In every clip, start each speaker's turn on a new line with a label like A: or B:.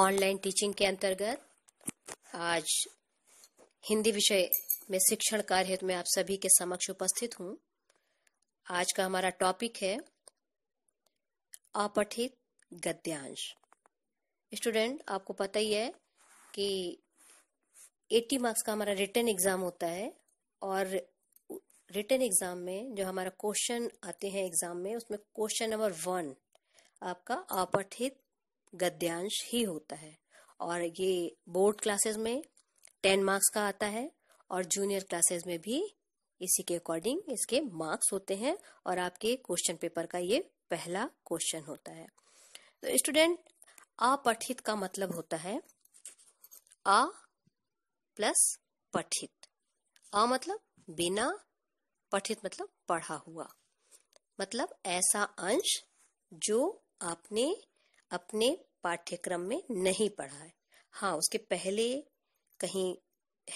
A: online teaching के अंतर्गत आज हिंदी विषय में शिक्षण कार्य हेतु मैं आप सभी के समक्ष उपस्थित हूँ आज का हमारा टॉपिक है अपठित गद्यांश स्टूडेंट आपको पता ही है कि 80 मार्क्स का हमारा रिटर्न एग्जाम होता है और रिटर्न एग्जाम में जो हमारा क्वेश्चन आते हैं एग्जाम में उसमें क्वेश्चन नंबर वन आपका अपठित गद्यांश ही होता है और ये बोर्ड क्लासेस में टेन मार्क्स का आता है और जूनियर क्लासेस में भी इसी के अकॉर्डिंग इसके मार्क्स होते हैं और आपके क्वेश्चन पेपर का ये पहला क्वेश्चन होता है तो स्टूडेंट अपठित का मतलब होता है अ प्लस पठित अ मतलब बिना पठित मतलब पढ़ा हुआ मतलब ऐसा अंश जो आपने अपने पाठ्यक्रम में नहीं पढ़ा है हाँ उसके पहले कहीं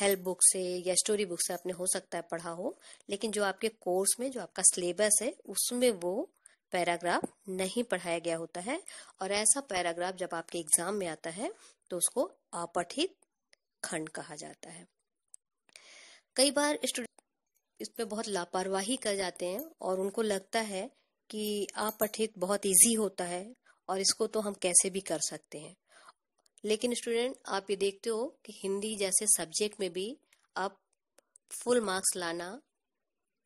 A: हेल्प बुक से या स्टोरी बुक से आपने हो सकता है पढ़ा हो लेकिन जो आपके कोर्स में जो आपका सिलेबस है उसमें वो पैराग्राफ नहीं पढ़ाया गया होता है और ऐसा पैराग्राफ जब आपके एग्जाम में आता है तो उसको अपठित खंड कहा जाता है कई बार स्टूडेंट इसमें बहुत लापरवाही कर जाते हैं और उनको लगता है कि अपठित बहुत इजी होता है और इसको तो हम कैसे भी कर सकते हैं लेकिन स्टूडेंट आप ये देखते हो कि हिंदी जैसे सब्जेक्ट में भी अब फुल मार्क्स लाना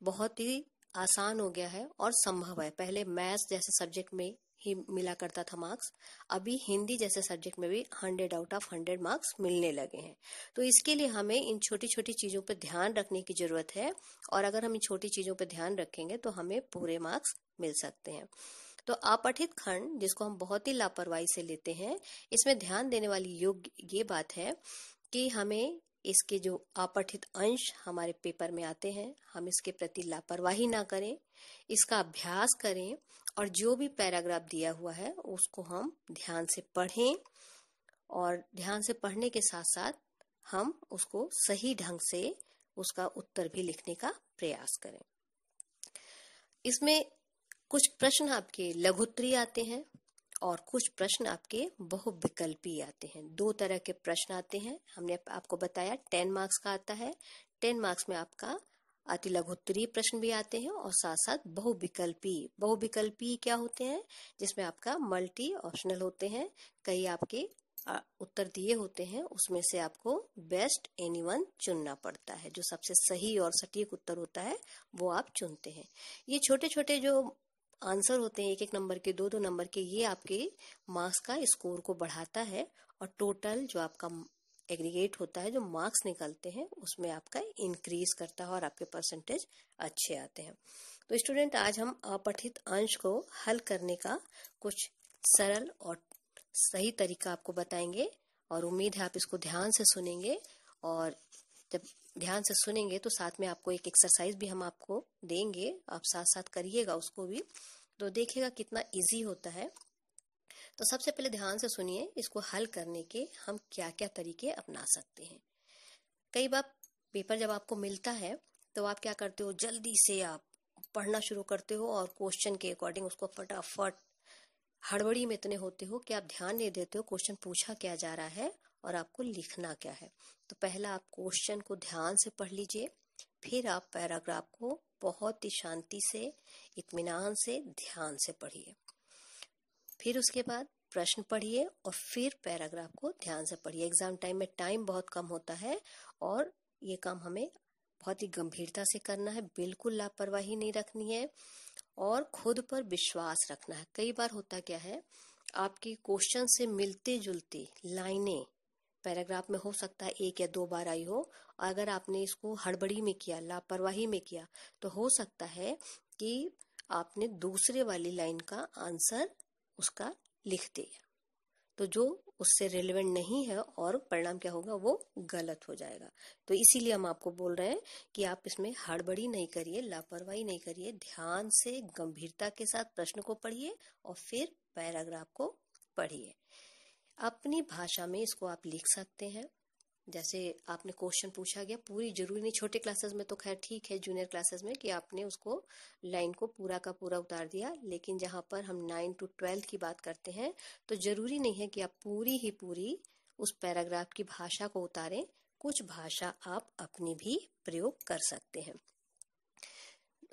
A: बहुत ही आसान हो गया है और संभव है पहले मैथ्स जैसे सब्जेक्ट में ही मिला करता था मार्क्स अभी हिंदी जैसे सब्जेक्ट में भी hundred out of hundred marks मिलने लगे हैं तो इसके लिए हमें इन छोटी छोटी चीज़ों पर ध्यान रखने की ज़रूरत है और अगर हम इन छोटी चीज़ों पर ध्यान रखेंगे तो हमें पूरे मार्क्स मिल सकते हैं तो अपठित खंड जिसको हम बहुत ही लापरवाही से लेते हैं इसमें ध्यान देने वाली योग्य ये बात है कि हमें इसके जो अपठित अंश हमारे पेपर में आते हैं हम इसके प्रति लापरवाही ना करें इसका अभ्यास करें और जो भी पैराग्राफ दिया हुआ है उसको हम ध्यान से पढ़ें और ध्यान से पढ़ने के साथ साथ हम उसको सही ढंग से उसका उत्तर भी लिखने का प्रयास करें इसमें कुछ प्रश्न आपके लघुत्तरी आते हैं और कुछ प्रश्न आपके बहुविकल्पी आते हैं दो तरह के प्रश्न आते हैं हमने आपको बताया टेन मार्क्स का आता है टेन मार्क्स में आपका अति लघुत्तरीय प्रश्न भी आते हैं और साथ साथ बहुविकल्पी बहुविकल्पी क्या होते हैं जिसमें आपका मल्टी ऑप्शनल होते हैं कई आपके उत्तर दिए होते हैं उसमें से आपको बेस्ट वन चुनना पड़ता है जो सबसे सही और सटीक उत्तर होता है वो आप चुनते हैं ये छोटे छोटे जो आंसर होते हैं एक एक नंबर के दो दो नंबर के ये आपके मार्क्स का स्कोर को बढ़ाता है और टोटल जो आपका एग्रीगेट होता है जो मार्क्स निकलते हैं उसमें आपका इंक्रीज करता है और आपके परसेंटेज अच्छे आते हैं तो स्टूडेंट आज हम अपठित अंश को हल करने का कुछ सरल और सही तरीका आपको बताएंगे और उम्मीद है आप इसको ध्यान से सुनेंगे और जब ध्यान से सुनेंगे तो साथ में आपको एक एक्सरसाइज भी हम आपको देंगे आप साथ साथ करिएगा उसको भी तो देखिएगा कितना इजी होता है तो सबसे पहले ध्यान से सुनिए इसको हल करने के हम क्या क्या तरीके अपना सकते हैं कई बार पेपर जब आपको मिलता है तो आप क्या करते हो जल्दी से आप पढ़ना शुरू करते हो और क्वेश्चन के अकॉर्डिंग उसको फटाफट हड़बड़ी में इतने होते हो कि आप ध्यान नहीं देते हो क्वेश्चन पूछा क्या जा रहा है और आपको लिखना क्या है तो पहला आप क्वेश्चन को ध्यान से पढ़ लीजिए फिर आप पैराग्राफ को बहुत ही शांति से इत्मीनान से ध्यान से पढ़िए फिर उसके बाद प्रश्न पढ़िए और फिर पैराग्राफ को ध्यान से पढ़िए एग्जाम टाइम में टाइम बहुत कम होता है और ये काम हमें बहुत ही गंभीरता से करना है बिल्कुल लापरवाही नहीं रखनी है और खुद पर विश्वास रखना है कई बार होता क्या है आपकी क्वेश्चन से मिलते जुलते लाइनें पैराग्राफ में हो सकता है एक या दो बार आई हो और अगर आपने इसको हड़बड़ी में किया लापरवाही में किया तो हो सकता है कि आपने दूसरे वाली लाइन का आंसर उसका लिख दिया तो जो उससे रिलेवेंट नहीं है और परिणाम क्या होगा वो गलत हो जाएगा तो इसीलिए हम आपको बोल रहे हैं कि आप इसमें हड़बड़ी नहीं करिए लापरवाही नहीं करिए ध्यान से गंभीरता के साथ प्रश्न को पढ़िए और फिर पैराग्राफ को पढ़िए अपनी भाषा में इसको आप लिख सकते हैं जैसे आपने क्वेश्चन पूछा गया पूरी जरूरी नहीं छोटे क्लासेस में तो खैर ठीक है जूनियर क्लासेस में कि आपने उसको लाइन को पूरा का पूरा उतार दिया लेकिन जहाँ पर हम नाइन टू ट्वेल्थ की बात करते हैं तो जरूरी नहीं है कि आप पूरी ही पूरी उस पैराग्राफ की भाषा को उतारें कुछ भाषा आप अपनी भी प्रयोग कर सकते हैं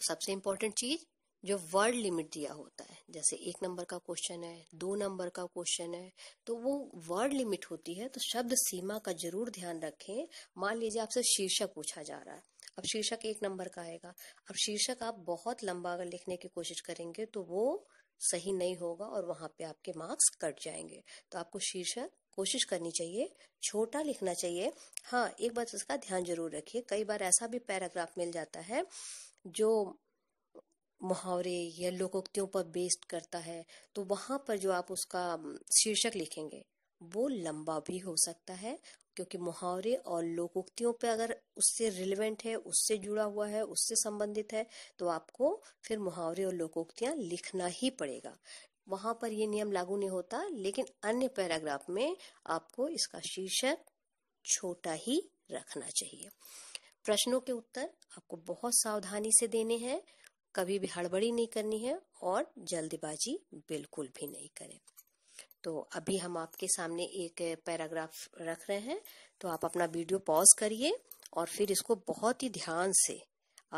A: सबसे इम्पोर्टेंट चीज जो वर्ड लिमिट दिया होता है जैसे एक नंबर का क्वेश्चन है दो नंबर का क्वेश्चन है तो वो वर्ड लिमिट होती है तो शब्द सीमा का जरूर ध्यान रखें मान लीजिए आपसे शीर्षक पूछा जा रहा है अब शीर्षक एक नंबर का आएगा अब शीर्षक आप बहुत लंबा अगर लिखने की कोशिश करेंगे तो वो सही नहीं होगा और वहां पे आपके मार्क्स कट जाएंगे तो आपको शीर्षक कोशिश करनी चाहिए छोटा लिखना चाहिए हाँ एक बात इसका ध्यान जरूर रखिए कई बार ऐसा भी पैराग्राफ मिल जाता है जो मुहावरे या लोकोक्तियों पर बेस्ड करता है तो वहां पर जो आप उसका शीर्षक लिखेंगे वो लंबा भी हो सकता है क्योंकि मुहावरे और लोकोक्तियों पे अगर उससे रिलेवेंट है उससे जुड़ा हुआ है उससे संबंधित है तो आपको फिर मुहावरे और लोकोक्तियां लिखना ही पड़ेगा वहां पर यह नियम लागू नहीं होता लेकिन अन्य पैराग्राफ में आपको इसका शीर्षक छोटा ही रखना चाहिए प्रश्नों के उत्तर आपको बहुत सावधानी से देने हैं कभी भी हड़बड़ी नहीं करनी है और जल्दबाजी बिल्कुल भी नहीं करें तो अभी हम आपके सामने एक पैराग्राफ रख रहे हैं तो आप अपना वीडियो पॉज करिए और फिर इसको बहुत ही ध्यान से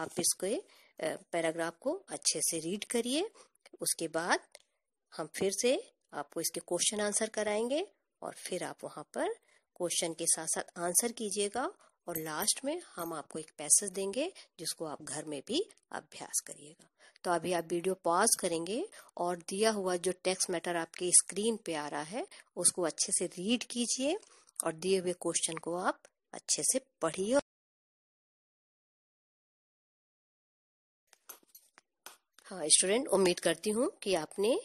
A: आप इसके पैराग्राफ को अच्छे से रीड करिए उसके बाद हम फिर से आपको इसके क्वेश्चन आंसर कराएंगे और फिर आप वहाँ पर क्वेश्चन के साथ साथ आंसर कीजिएगा और लास्ट में हम आपको एक पैसेज देंगे जिसको आप घर में भी अभ्यास करिएगा तो अभी आप वीडियो पॉज करेंगे और दिया हुआ जो टेक्स्ट मैटर आपके स्क्रीन पे आ रहा है उसको अच्छे से रीड कीजिए और दिए हुए क्वेश्चन को आप अच्छे से पढ़िए हाँ स्टूडेंट उम्मीद करती हूँ कि आपने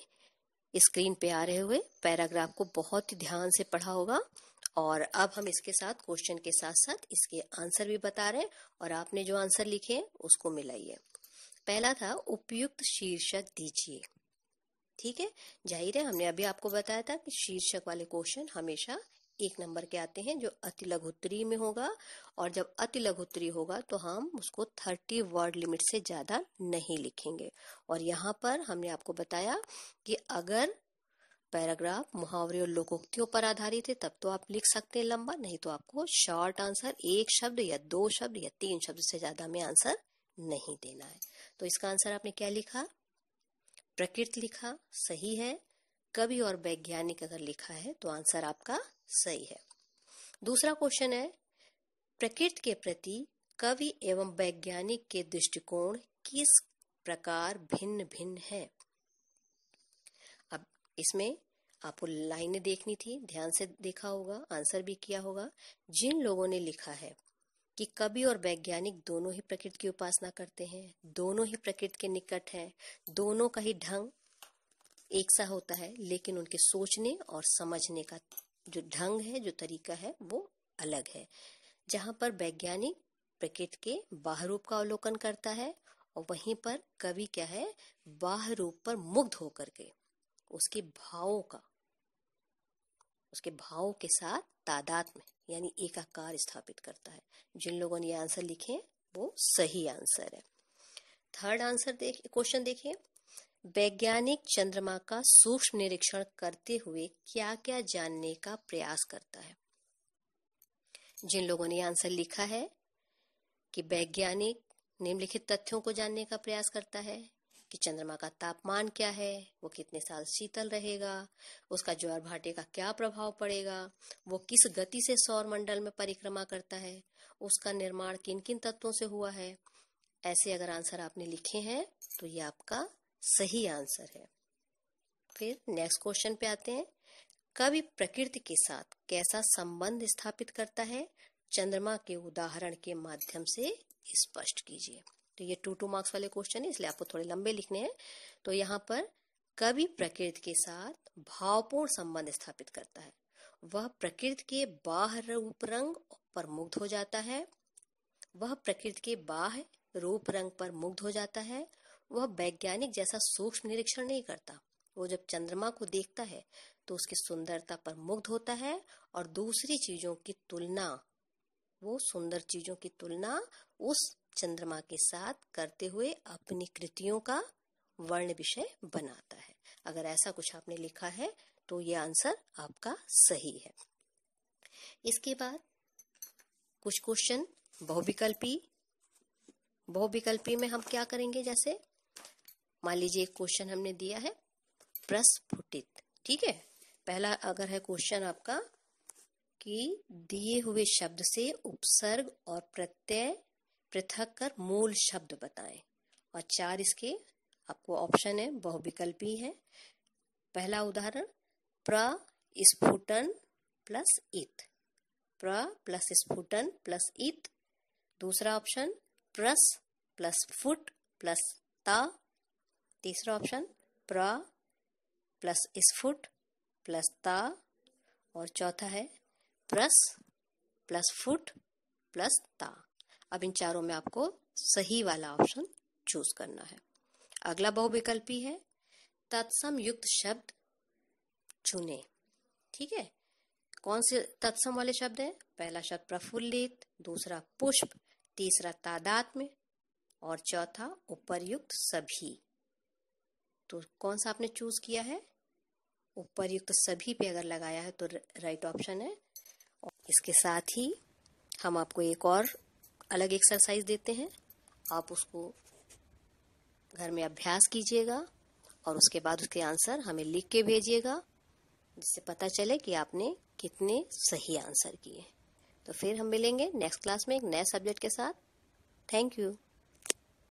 A: स्क्रीन पे आ रहे हुए पैराग्राफ को बहुत ही ध्यान से पढ़ा होगा और अब हम इसके साथ क्वेश्चन के साथ साथ इसके आंसर भी बता रहे हैं और आपने जो आंसर लिखे हैं उसको मिलाइए पहला था उपयुक्त शीर्षक दीजिए ठीक है जाहिर है हमने अभी आपको बताया था कि शीर्षक वाले क्वेश्चन हमेशा एक नंबर के आते हैं जो अति लघुत्तरी में होगा और जब अति लघुत्तरी होगा तो हम उसको थर्टी वर्ड लिमिट से ज्यादा नहीं लिखेंगे और यहाँ पर हमने आपको बताया कि अगर पैराग्राफ मुहावरे और लोकोक्तियों पर आधारित है तब तो आप लिख सकते हैं लंबा नहीं तो आपको शॉर्ट आंसर एक शब्द या दो शब्द या तीन शब्द से ज्यादा में आंसर नहीं देना है तो इसका आंसर आपने क्या लिखा प्रकृत लिखा सही है कवि और वैज्ञानिक अगर लिखा है तो आंसर आपका सही है दूसरा क्वेश्चन है प्रकृति के प्रति कवि एवं वैज्ञानिक के दृष्टिकोण किस प्रकार भिन्न भिन्न है इसमें आपको लाइनें देखनी थी ध्यान से देखा होगा आंसर भी किया होगा जिन लोगों ने लिखा है कि कवि और वैज्ञानिक दोनों ही प्रकृति की उपासना करते हैं दोनों ही प्रकृति के निकट हैं दोनों का ही ढंग एक सा होता है लेकिन उनके सोचने और समझने का जो ढंग है जो तरीका है वो अलग है जहां पर वैज्ञानिक प्रकृति के बाहरूप का अवलोकन करता है और वहीं पर कवि क्या है बाहरूप पर मुग्ध होकर के उसके भावों का उसके भावों के साथ तादाद में यानी एकाकार स्थापित करता है जिन लोगों ने ये आंसर लिखे हैं वो सही आंसर है थर्ड आंसर देख क्वेश्चन देखिए वैज्ञानिक चंद्रमा का सूक्ष्म निरीक्षण करते हुए क्या क्या जानने का प्रयास करता है जिन लोगों ने आंसर लिखा है कि वैज्ञानिक निम्नलिखित तथ्यों को जानने का प्रयास करता है कि चंद्रमा का तापमान क्या है वो कितने साल शीतल रहेगा उसका ज्वार भाटे का क्या प्रभाव पड़ेगा वो किस गति से सौर मंडल में परिक्रमा करता है उसका निर्माण किन किन तत्वों से हुआ है ऐसे अगर आंसर आपने लिखे हैं तो ये आपका सही आंसर है फिर नेक्स्ट क्वेश्चन पे आते हैं कवि प्रकृति के साथ कैसा संबंध स्थापित करता है चंद्रमा के उदाहरण के माध्यम से स्पष्ट कीजिए तो ये टू टू मार्क्स वाले क्वेश्चन है इसलिए आपको थोड़े लंबे लिखने हैं तो यहाँ पर कवि प्रकृति के साथ भावपूर्ण संबंध स्थापित करता है वह प्रकृति के बाह रूप रंग पर मुग्ध हो जाता है वह प्रकृति के बाह रूप रंग पर मुग्ध हो जाता है वह वैज्ञानिक जैसा सूक्ष्म निरीक्षण नहीं करता वो जब चंद्रमा को देखता है तो उसकी सुंदरता पर मुग्ध होता है और दूसरी चीजों की तुलना वो सुंदर चीजों की तुलना उस चंद्रमा के साथ करते हुए अपनी कृतियों का वर्ण विषय बनाता है अगर ऐसा कुछ आपने लिखा है तो ये आंसर आपका सही है इसके बाद कुछ क्वेश्चन बहुविकल्पी बहुविकल्पी में हम क्या करेंगे जैसे मान लीजिए एक क्वेश्चन हमने दिया है प्रस्फुटित ठीक है पहला अगर है क्वेश्चन आपका कि दिए हुए शब्द से उपसर्ग और प्रत्यय पृथक कर मूल शब्द बताएं और चार इसके आपको ऑप्शन है बहुविकल्पी है पहला उदाहरण प्र स्फुटन प्लस इत प्र प्लस स्फुटन प्लस इत दूसरा ऑप्शन प्रस प्लस फुट प्लस ता तीसरा ऑप्शन प्र प्लस स्फुट प्लस ता और चौथा है प्लस प्लस फुट प्लस ता अब इन चारों में आपको सही वाला ऑप्शन चूज करना है अगला बहुविकल्पी है तत्सम युक्त शब्द चुने ठीक है कौन से तत्सम वाले शब्द है पहला शब्द प्रफुल्लित दूसरा पुष्प तीसरा तादात में और चौथा उपरयुक्त सभी तो कौन सा आपने चूज किया है उपरयुक्त सभी पे अगर लगाया है तो राइट ऑप्शन है इसके साथ ही हम आपको एक और अलग एक्सरसाइज देते हैं आप उसको घर में अभ्यास कीजिएगा और उसके बाद उसके आंसर हमें लिख के भेजिएगा जिससे पता चले कि आपने कितने सही आंसर किए तो फिर हम मिलेंगे नेक्स्ट क्लास में एक नए सब्जेक्ट के साथ थैंक यू